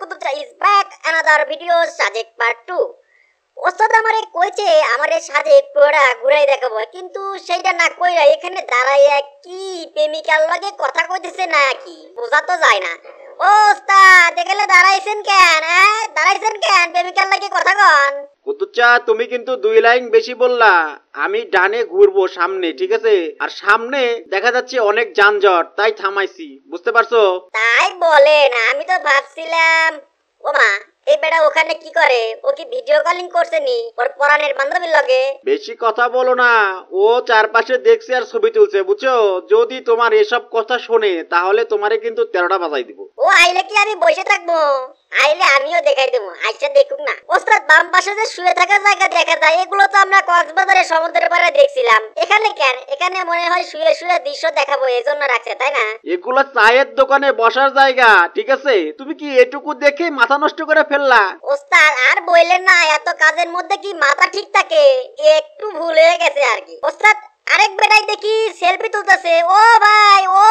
কুতুবচা সাজেক ওস্তাদ আমারে কইছে আমারে সাজেক ঘুরাই দেখাবো কিন্তু সেইটা না কইরা এখানে দাঁড়াইয়া কি প্রেমিকার লগে কথা কইতেছে কি বোঝা তো যায় না ওস্তাদ দেখলে দাঁড়াইছেন কেন হ্যাঁ দাঁড়াইছেন কেন প্রেমিকার লাগে কথা কন কুতুচা তুমি কিন্তু দুই লাইন বেশি বললা আমি ডানে ঘুরবো সামনে ঠিক আছে আর সামনে দেখা যাচ্ছে অনেক যানজট তাই থামাইছি বুঝতে পারছো তাই বলেন আমি তো ভাবছিলাম ওমা এই বেটা ওখানে কি করে ও কি ভিডিও কলিং করছে নি ওর পরানের বান্ধবীর লগে বেশি কথা বলো না ও চারপাশে দেখছে আর ছবি তুলছে বুঝছো যদি তোমার এসব কথা শোনে তাহলে তোমারে কিন্তু তেরোটা বাজাই দিব ও আইলে কি আমি বসে থাকবো আইলে আমিও দেখাই দেবো আইসা দেখুক না ওস্তাদ বাম পাশে যে শুয়ে থাকা জায়গা দেখা যায় এগুলো তো আমরা কক্সবাজারের সমুদ্রের পাড়ে দেখছিলাম এখানে কেন এখানে মনে হয় শুয়ে শুয়ে দৃশ্য দেখাবো এই জন্য রাখছে তাই না এগুলো চায়ের দোকানে বসার জায়গা ঠিক আছে তুমি কি এটুকু দেখে মাথা নষ্ট করে ফেললা ওস্তাদ আর বললেন না এত কাজের মধ্যে কি মাথা ঠিক থাকে একটু ভুল হয়ে গেছে আর কি ওস্তাদ আরেক বেটাই দেখি সেলফি তুলতেছে ও ভাই ও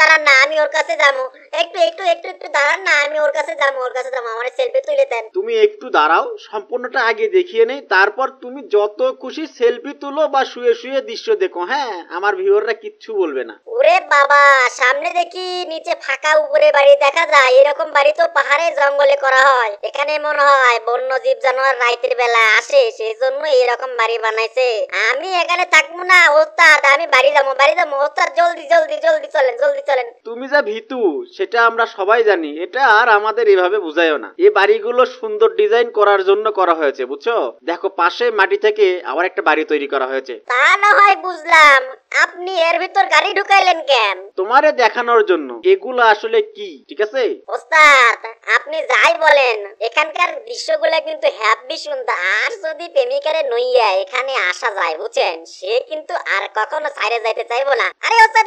দাঁড়ান না আমি ওর কাছে যাবো একটু একটু একটু একটু দাঁড়ান না আমি ওর কাছে যাবো ওর কাছে যাবো আমার সেলফি তুলে দেন তুমি একটু দাঁড়াও সম্পূর্ণটা আগে দেখিয়ে নেই তারপর তুমি যত খুশি সেলফি তুলো বা শুয়ে শুয়ে দৃশ্য দেখো হ্যাঁ আমার ভিউয়াররা কিচ্ছু বলবে না ওরে বাবা সামনে দেখি নিচে ফাঁকা উপরে বাড়ি দেখা যায় এরকম বাড়ি তো পাহাড়ে জঙ্গলে করা হয় এখানে মনে হয় বন্য জীব জানোয়ার রাতের বেলা আসে সেই জন্য এরকম বাড়ি বানাইছে আমি এখানে থাকবো না ওস্তাদ আমি বাড়ি যাবো বাড়ি যাবো ওস্তাদ জলদি জলদি জলদি চলেন জলদি চলেন তুমি যা ভিতু সে সেটা আমরা সবাই জানি এটা আর আমাদের এভাবে বুঝায়ও না এ বাড়িগুলো সুন্দর ডিজাইন করার জন্য করা হয়েছে বুঝছো দেখো পাশে মাটি থেকে আবার একটা বাড়ি তৈরি করা হয়েছে তা না হয় বুঝলাম আপনি এর ভিতর গাড়ি ঢুকাইলেন কেন তোমারে দেখানোর জন্য এগুলো আসলে কি ঠিক আছে ওস্তাদ আপনি যাই বলেন এখানকার দৃশ্যগুলো কিন্তু হ্যাপি সুন্দর আর যদি প্রেমিকারে নইয়া এখানে আসা যায় বুঝছেন সে কিন্তু আর কখনো ছাইরে যাইতে চাইবো না আরে ওস্তাদ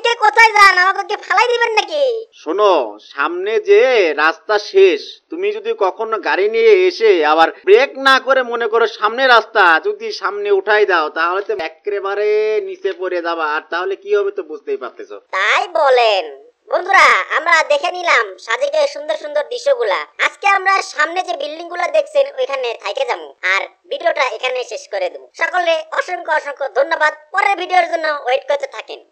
পিঠে কোথায় যান আমাকে কি ফালাই দিবেন নাকি শোনো সামনে যে রাস্তা শেষ তুমি যদি কখনো গাড়ি নিয়ে এসে আবার ব্রেক না করে মনে করো সামনে রাস্তা যদি সামনে উঠাই দাও তাহলে তো একেবারে নিচে পড়ে যাবা আর তাহলে কি হবে তো বুঝতেই পারতেছো তাই বলেন বন্ধুরা আমরা দেখে নিলাম সাজেকের সুন্দর সুন্দর দৃশ্যগুলা আজকে আমরা সামনে যে বিল্ডিং গুলা দেখছেন ওইখানে থাইকে যাবো আর ভিডিওটা এখানে শেষ করে দেবো সকলে অসংখ্য অসংখ্য ধন্যবাদ পরের ভিডিওর জন্য ওয়েট করতে থাকেন